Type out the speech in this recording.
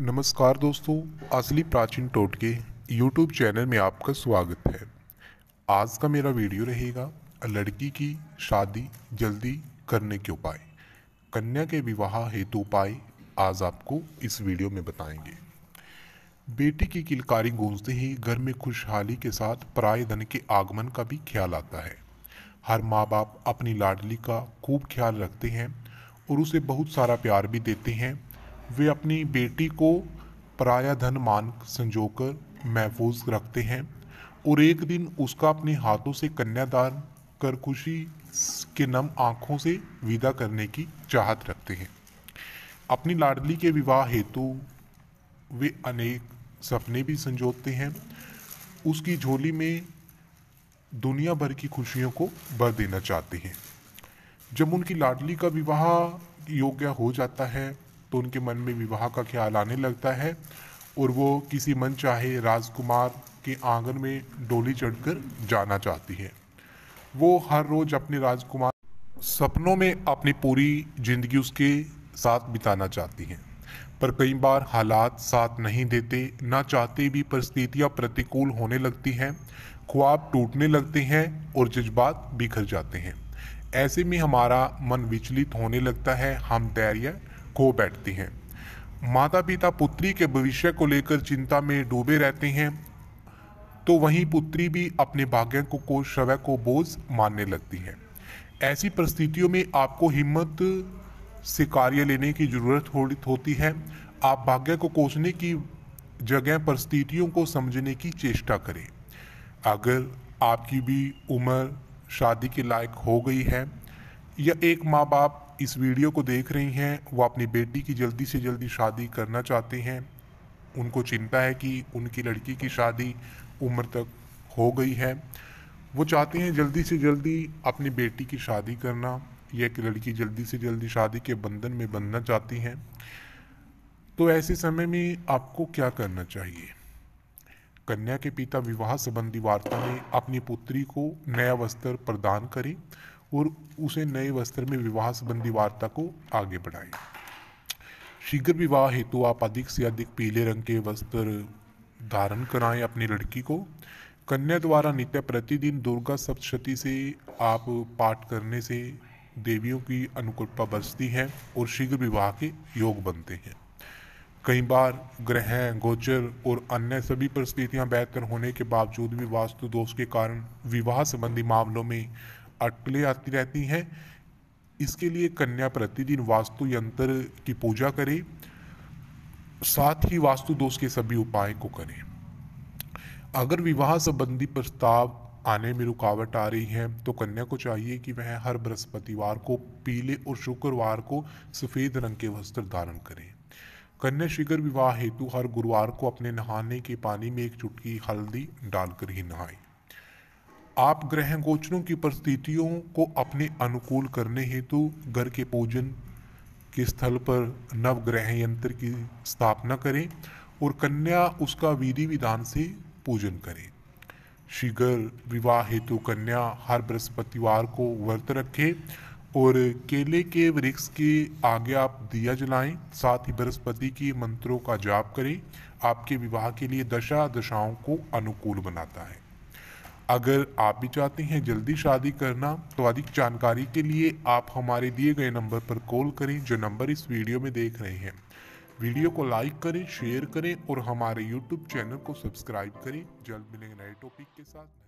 नमस्कार दोस्तों असली प्राचीन टोटके यूट्यूब चैनल में आपका स्वागत है आज का मेरा वीडियो रहेगा लड़की की शादी जल्दी करने के उपाय कन्या के विवाह हेतु उपाय आज आपको इस वीडियो में बताएंगे बेटी की किलकारी गूंजते ही घर में खुशहाली के साथ पराय धन के आगमन का भी ख्याल आता है हर माँ बाप अपनी लाडली का खूब ख्याल रखते हैं और उसे बहुत सारा प्यार भी देते हैं वे अपनी बेटी को पराया धन मान संजो कर महफूज रखते हैं और एक दिन उसका अपने हाथों से कन्यादान कर खुशी के नम आँखों से विदा करने की चाहत रखते हैं अपनी लाडली के विवाह हेतु वे अनेक सपने भी संजोते हैं उसकी झोली में दुनिया भर की खुशियों को भर देना चाहते हैं जब उनकी लाडली का विवाह योग्य हो जाता है तो उनके मन में विवाह का ख्याल आने लगता है और वो किसी मन चाहे राजकुमार के आंगन में डोली चढ़कर जाना चाहती है वो हर रोज़ अपने राजकुमार सपनों में अपनी पूरी ज़िंदगी उसके साथ बिताना चाहती हैं पर कई बार हालात साथ नहीं देते ना चाहते भी परिस्थितियाँ प्रतिकूल होने लगती हैं ख्वाब टूटने लगते हैं और जज्बात बिखर जाते हैं ऐसे में हमारा मन विचलित होने लगता है हम धैर्य खो बैठते हैं माता पिता पुत्री के भविष्य को लेकर चिंता में डूबे रहते हैं तो वहीं पुत्री भी अपने भाग्य को, को शवय को बोझ मानने लगती है ऐसी परिस्थितियों में आपको हिम्मत से कार्य लेने की जरूरत होती है आप भाग्य को कोसने की जगह परिस्थितियों को समझने की चेष्टा करें अगर आपकी भी उम्र शादी के लायक हो गई है या एक माँ बाप इस वीडियो को देख रही हैं वो अपनी बेटी की जल्दी से जल्दी शादी करना चाहती हैं उनको चिंता है कि उनकी लड़की की शादी उम्र तक हो गई है वो चाहते हैं जल्दी से जल्दी अपनी बेटी की शादी करना या कि लड़की जल्दी से जल्दी शादी के बंधन में बंधना चाहती हैं तो ऐसे समय में आपको क्या करना चाहिए कन्या के पिता विवाह संबंधी वार्ता में अपनी पुत्री को नया वस्त्र प्रदान करें और उसे नए वस्त्र में विवाह संबंधी वार्ता को आगे बढ़ाए शीघ्र विवाह हेतु आप अधिक से अधिक पीले रंग के वस्त्र धारण कराएं अपनी लड़की को कन्या द्वारा नित्य प्रतिदिन दुर्गा सप्तशती से आप पाठ करने से देवियों की अनुकूलता बचती है और शीघ्र विवाह के योग बनते हैं कई बार ग्रह गोचर और अन्य सभी परिस्थितियां बेहतर होने के बावजूद भी वास्तु दोष के कारण विवाह संबंधी मामलों में अटकलें आती रहती हैं इसके लिए कन्या प्रतिदिन वास्तु यंत्र की पूजा करे साथ ही वास्तु दोष के सभी उपाय को करें अगर विवाह संबंधी प्रस्ताव आने में रुकावट आ रही है तो कन्या को चाहिए कि वह हर बृहस्पतिवार को पीले और शुक्रवार को सफ़ेद रंग के वस्त्र धारण करें कन्या शीघ्र विवाह हेतु हर गुरुवार को अपने नहाने के पानी में एक चुटकी हल्दी डालकर ही नहाएं आप ग्रह गोचरों की परिस्थितियों को अपने अनुकूल करने हेतु घर के पूजन के स्थल पर नवग्रह यंत्र की स्थापना करें और कन्या उसका विधि विधान से पूजन करें शीघ्र विवाह हेतु कन्या हर बृहस्पतिवार को व्रत रखें और केले के वृक्ष के आगे आप दिया जलाएं साथ ही बृहस्पति के मंत्रों का जाप करें आपके विवाह के लिए दशा दशाओं को अनुकूल बनाता है अगर आप भी चाहते हैं जल्दी शादी करना तो अधिक जानकारी के लिए आप हमारे दिए गए नंबर पर कॉल करें जो नंबर इस वीडियो में देख रहे हैं वीडियो को लाइक करें शेयर करें और हमारे यूट्यूब चैनल को सब्सक्राइब करें जल्द मिलेंगे नए टॉपिक के साथ